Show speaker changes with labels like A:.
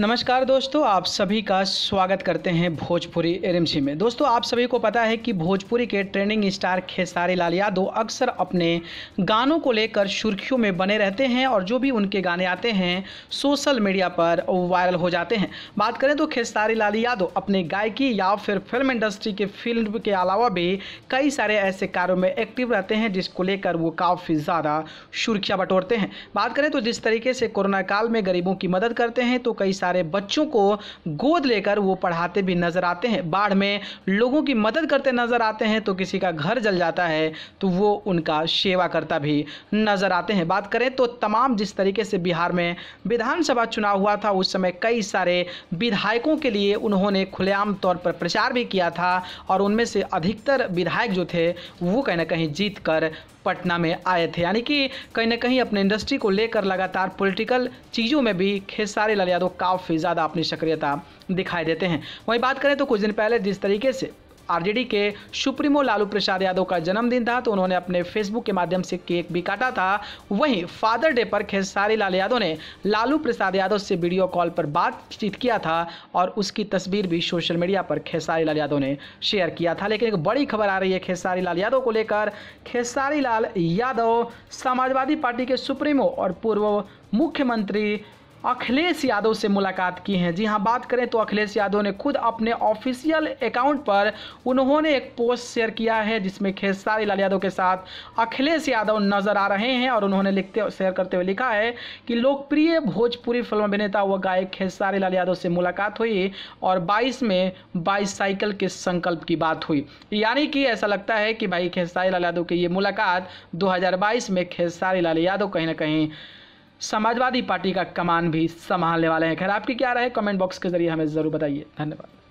A: नमस्कार दोस्तों आप सभी का स्वागत करते हैं भोजपुरी एरेमसी में दोस्तों आप सभी को पता है कि भोजपुरी के ट्रेंडिंग स्टार खेसारी लाल यादव अक्सर अपने गानों को लेकर सुर्खियों में बने रहते हैं और जो भी उनके गाने आते हैं सोशल मीडिया पर वायरल हो जाते हैं बात करें तो खेसारी लाल यादव अपने गायकी या फिर फिल्म इंडस्ट्री के फील्ड के अलावा भी कई सारे ऐसे कार्यों में एक्टिव रहते हैं जिसको लेकर वो काफ़ी ज़्यादा सुर्खियाँ बटोरते हैं बात करें तो जिस तरीके से कोरोना काल में गरीबों की मदद करते हैं तो कई सारे बच्चों को गोद लेकर वो पढ़ाते भी नज़र आते हैं बाढ़ में लोगों की मदद करते नज़र आते हैं तो किसी का घर जल जाता है तो वो उनका सेवा करता भी नज़र आते हैं बात करें तो तमाम जिस तरीके से बिहार में विधानसभा चुनाव हुआ था उस समय कई सारे विधायकों के लिए उन्होंने खुलेआम तौर पर प्रचार भी किया था और उनमें से अधिकतर विधायक जो थे वो कहीं ना कहीं जीत कर पटना में आए थे यानी कि कहीं ना कहीं अपने इंडस्ट्री को लेकर लगातार पॉलिटिकल चीज़ों में भी खेसारी लाल यादव का काफ़ी ज़्यादा अपनी सक्रियता दिखाई देते हैं वहीं बात करें तो कुछ दिन पहले जिस तरीके से आरजेडी के सुप्रीमो लालू प्रसाद यादव का जन्मदिन था तो उन्होंने अपने फेसबुक के माध्यम से केक भी काटा था वहीं फादर डे पर खेसारी लाल यादव ने लालू प्रसाद यादव से वीडियो कॉल पर बातचीत किया था और उसकी तस्वीर भी सोशल मीडिया पर खेसारी लाल यादव ने शेयर किया था लेकिन एक बड़ी खबर आ रही है खेसारी लाल यादव को लेकर खेसारी लाल यादव समाजवादी पार्टी के सुप्रीमो और पूर्व मुख्यमंत्री अखिलेश यादव से मुलाकात की है जी हाँ बात करें तो अखिलेश यादव ने खुद अपने ऑफिशियल अकाउंट पर उन्होंने एक पोस्ट शेयर किया है जिसमें खेसारी लाल यादव के साथ अखिलेश यादव नजर आ रहे हैं और उन्होंने लिखते शेयर करते हुए लिखा है कि लोकप्रिय भोजपुरी फिल्म अभिनेता व गायक खेसारी लाल यादव से मुलाकात हुई और बाईस में बाईसाइकिल के संकल्प की बात हुई यानी कि ऐसा लगता है कि भाई खेसारी लाल यादव की ये मुलाकात दो में खेसारी लाल यादव कहीं ना कहीं समाजवादी पार्टी का कमान भी संभालने वाले हैं खैर आपकी क्या राय कमेंट बॉक्स के जरिए हमें ज़रूर बताइए धन्यवाद